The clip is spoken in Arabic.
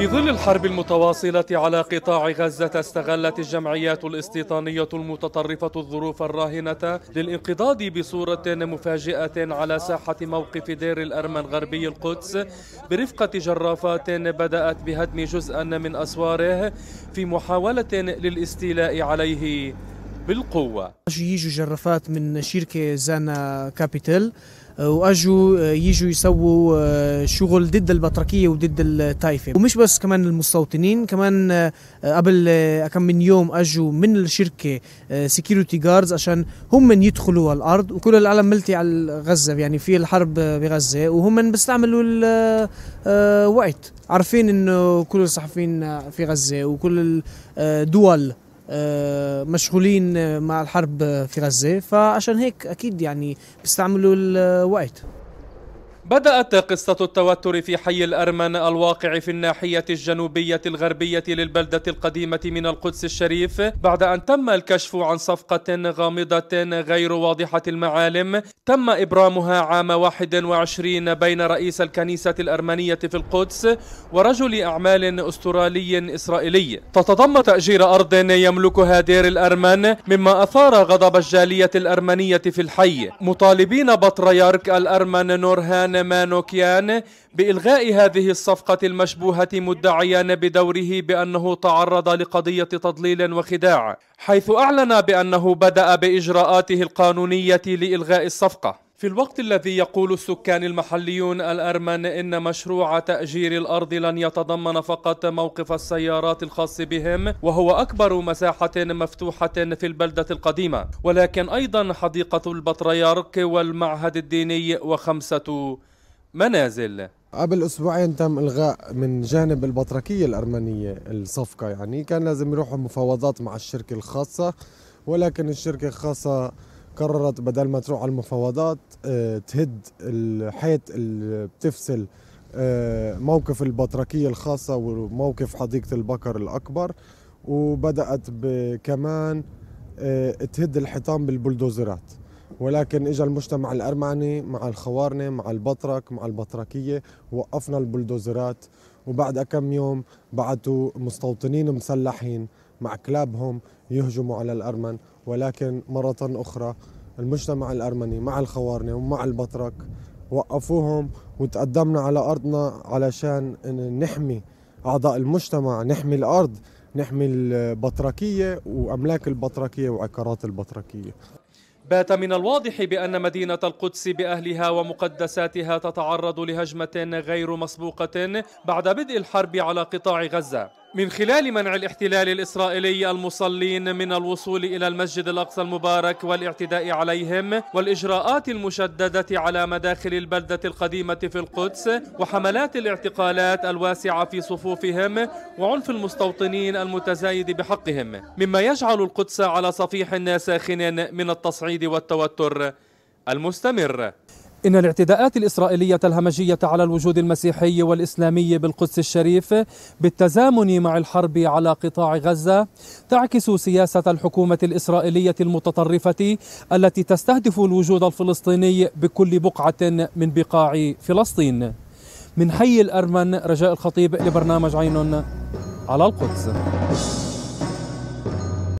في ظل الحرب المتواصلة على قطاع غزة استغلت الجمعيات الاستيطانية المتطرفة الظروف الراهنة للانقضاض بصورة مفاجئة على ساحة موقف دير الأرمن غربي القدس برفقة جرافات بدأت بهدم جزءا من أسواره في محاولة للاستيلاء عليه بالقوة يجوا جرافات من شركة زانا كابيتال آه، واجوا آه، يجوا يسووا آه، شغل ضد البطركيه وضد الطائفه ومش بس كمان المستوطنين كمان قبل كم من يوم اجوا من الشركه سكيورتي جاردز عشان هم من يدخلوا الارض وكل العالم ملتي على غزه يعني في الحرب بغزه وهم من بيستعملوا الوقت عارفين انه كل الصحفيين في غزه وكل الدول آه، مشغولين مع الحرب في غزة فعشان هيك أكيد يعني بيستعملوا الوقت بدأت قصة التوتر في حي الأرمن الواقع في الناحية الجنوبية الغربية للبلدة القديمة من القدس الشريف بعد أن تم الكشف عن صفقة غامضة غير واضحة المعالم تم إبرامها عام 21 بين رئيس الكنيسة الأرمنية في القدس ورجل أعمال أسترالي إسرائيلي تتضمن تأجير أرض يملكها دير الأرمن مما أثار غضب الجالية الأرمنية في الحي مطالبين بطريرك الأرمن نورهان مانوكيان بإلغاء هذه الصفقة المشبوهة مدعيا بدوره بأنه تعرض لقضية تضليل وخداع حيث أعلن بأنه بدأ بإجراءاته القانونية لإلغاء الصفقة في الوقت الذي يقول السكان المحليون الأرمن إن مشروع تأجير الأرض لن يتضمن فقط موقف السيارات الخاص بهم وهو أكبر مساحة مفتوحة في البلدة القديمة ولكن أيضا حديقة البطريرك والمعهد الديني وخمسة منازل قبل اسبوعين تم الغاء من جانب البطركيه الارمنيه الصفقه يعني كان لازم يروحوا مفاوضات مع الشركه الخاصه ولكن الشركه الخاصه قررت بدل ما تروح على المفاوضات آه، تهد الحيط اللي بتفصل آه، موقف البطركيه الخاصه وموقف حديقه البقر الاكبر وبدات كمان آه، تهد الحيطان بالبلدوزرات ولكن اجى المجتمع الارمني مع الخوارنه مع البطرك مع البطركيه وقفنا البلدوزرات وبعد كم يوم بعثوا مستوطنين مسلحين مع كلابهم يهجموا على الارمن ولكن مره اخرى المجتمع الارمني مع الخوارنه ومع البطرك وقفوهم وتقدمنا على ارضنا علشان نحمي اعضاء المجتمع نحمي الارض نحمي البطركيه واملاك البطركيه وعقارات البطركيه بات من الواضح بأن مدينة القدس بأهلها ومقدساتها تتعرض لهجمة غير مسبوقة بعد بدء الحرب على قطاع غزة من خلال منع الاحتلال الإسرائيلي المصلين من الوصول إلى المسجد الأقصى المبارك والاعتداء عليهم والإجراءات المشددة على مداخل البلدة القديمة في القدس وحملات الاعتقالات الواسعة في صفوفهم وعنف المستوطنين المتزايد بحقهم مما يجعل القدس على صفيح ساخن من التصعيد والتوتر المستمر إن الاعتداءات الإسرائيلية الهمجية على الوجود المسيحي والإسلامي بالقدس الشريف بالتزامن مع الحرب على قطاع غزة تعكس سياسة الحكومة الإسرائيلية المتطرفة التي تستهدف الوجود الفلسطيني بكل بقعة من بقاع فلسطين من حي الأرمن رجاء الخطيب لبرنامج عين على القدس